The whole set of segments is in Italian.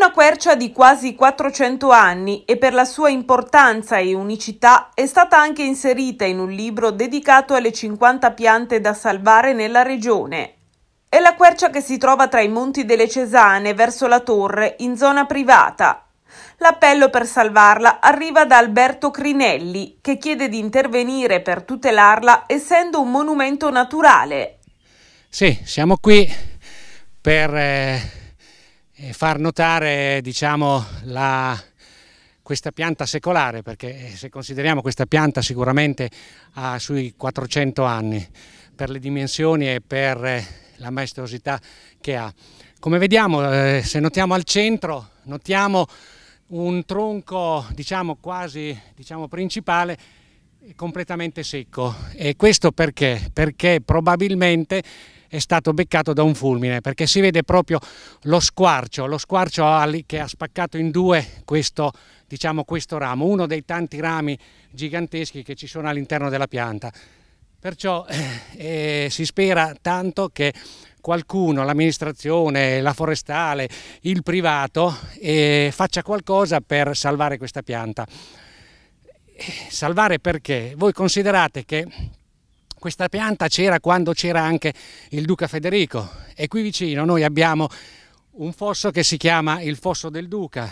una quercia di quasi 400 anni e per la sua importanza e unicità è stata anche inserita in un libro dedicato alle 50 piante da salvare nella regione. È la quercia che si trova tra i Monti delle Cesane verso la torre, in zona privata. L'appello per salvarla arriva da Alberto Crinelli, che chiede di intervenire per tutelarla essendo un monumento naturale. Sì, siamo qui per... Eh far notare diciamo, la, questa pianta secolare, perché eh, se consideriamo questa pianta sicuramente ha sui 400 anni per le dimensioni e per eh, la maestosità che ha. Come vediamo, eh, se notiamo al centro, notiamo un tronco diciamo, quasi diciamo, principale completamente secco e questo perché? Perché probabilmente è stato beccato da un fulmine perché si vede proprio lo squarcio, lo squarcio che ha spaccato in due questo, diciamo, questo ramo, uno dei tanti rami giganteschi che ci sono all'interno della pianta. Perciò eh, eh si spera tanto che qualcuno, l'amministrazione, la forestale, il privato eh, faccia qualcosa per salvare questa pianta. Eh, salvare perché? Voi considerate che questa pianta c'era quando c'era anche il Duca Federico e qui vicino noi abbiamo un fosso che si chiama il Fosso del Duca,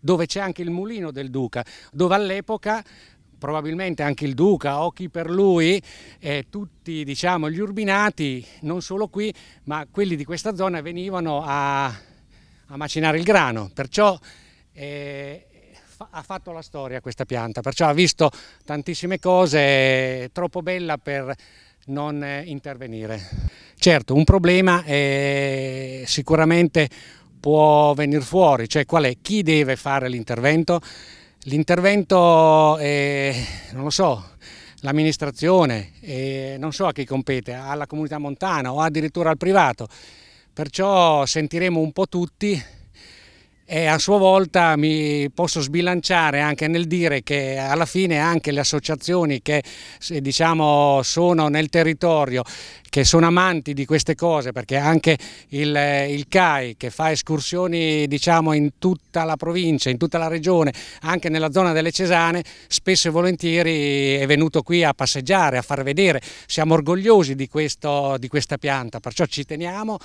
dove c'è anche il mulino del Duca, dove all'epoca probabilmente anche il Duca o chi per lui, eh, tutti diciamo, gli urbinati, non solo qui, ma quelli di questa zona venivano a, a macinare il grano. Perciò eh, ha fatto la storia questa pianta, perciò ha visto tantissime cose, troppo bella per non eh, intervenire. Certo, un problema è eh, sicuramente può venire fuori, cioè qual è? Chi deve fare l'intervento? L'intervento è, eh, non lo so, l'amministrazione, non so a chi compete, alla comunità montana o addirittura al privato, perciò sentiremo un po' tutti e a sua volta mi posso sbilanciare anche nel dire che alla fine anche le associazioni che diciamo, sono nel territorio, che sono amanti di queste cose, perché anche il, il CAI che fa escursioni diciamo, in tutta la provincia, in tutta la regione, anche nella zona delle Cesane, spesso e volentieri è venuto qui a passeggiare, a far vedere. Siamo orgogliosi di, questo, di questa pianta, perciò ci teniamo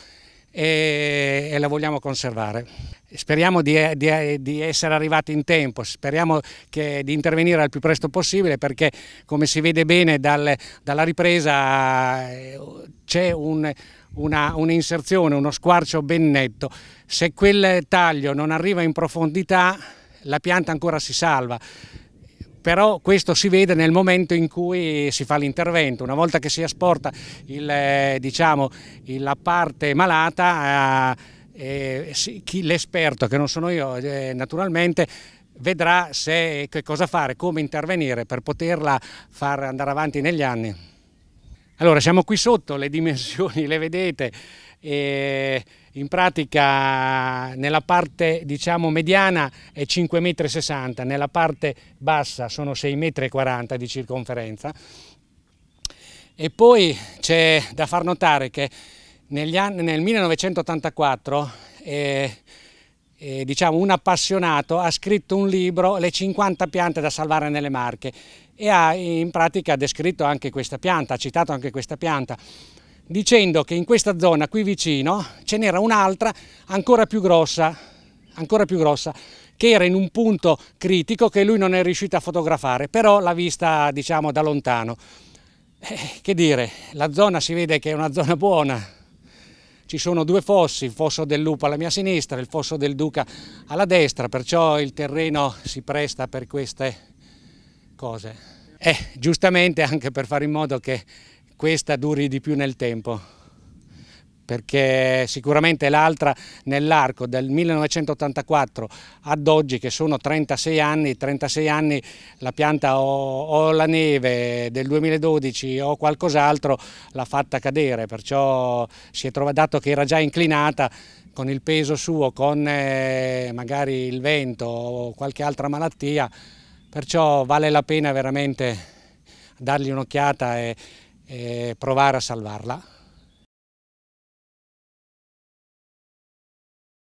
e, e la vogliamo conservare. Speriamo di, di, di, essere arrivati in tempo, speriamo che, di intervenire al più presto possibile perché come si vede bene dal, dalla ripresa eh, c'è un, un'inserzione, uno squarcio ben netto. Se quel taglio non arriva in profondità la pianta ancora si salva però questo si vede nel momento in cui si fa l'intervento, una volta che si asporta il, eh, diciamo, la parte malata, eh, eh l'esperto che non sono io eh, naturalmente vedrà se, che cosa fare, come intervenire per poterla far andare avanti negli anni. Allora siamo qui sotto, le dimensioni le vedete. Eh, in pratica nella parte diciamo, mediana è 5,60 m, nella parte bassa sono 6,40 m di circonferenza. E poi c'è da far notare che anni, nel 1984 eh, eh, diciamo, un appassionato ha scritto un libro, Le 50 piante da salvare nelle Marche, e ha in pratica descritto anche questa pianta, ha citato anche questa pianta dicendo che in questa zona qui vicino ce n'era un'altra ancora più grossa, ancora più grossa, che era in un punto critico che lui non è riuscito a fotografare, però l'ha vista diciamo da lontano. Eh, che dire, la zona si vede che è una zona buona, ci sono due fossi, il fosso del Lupo alla mia sinistra e il fosso del Duca alla destra, perciò il terreno si presta per queste cose. Eh, giustamente anche per fare in modo che questa duri di più nel tempo perché sicuramente l'altra nell'arco del 1984 ad oggi che sono 36 anni, 36 anni la pianta o, o la neve del 2012 o qualcos'altro l'ha fatta cadere, perciò si è trovato dato che era già inclinata con il peso suo, con eh, magari il vento o qualche altra malattia, perciò vale la pena veramente dargli un'occhiata eh, provare a salvarla.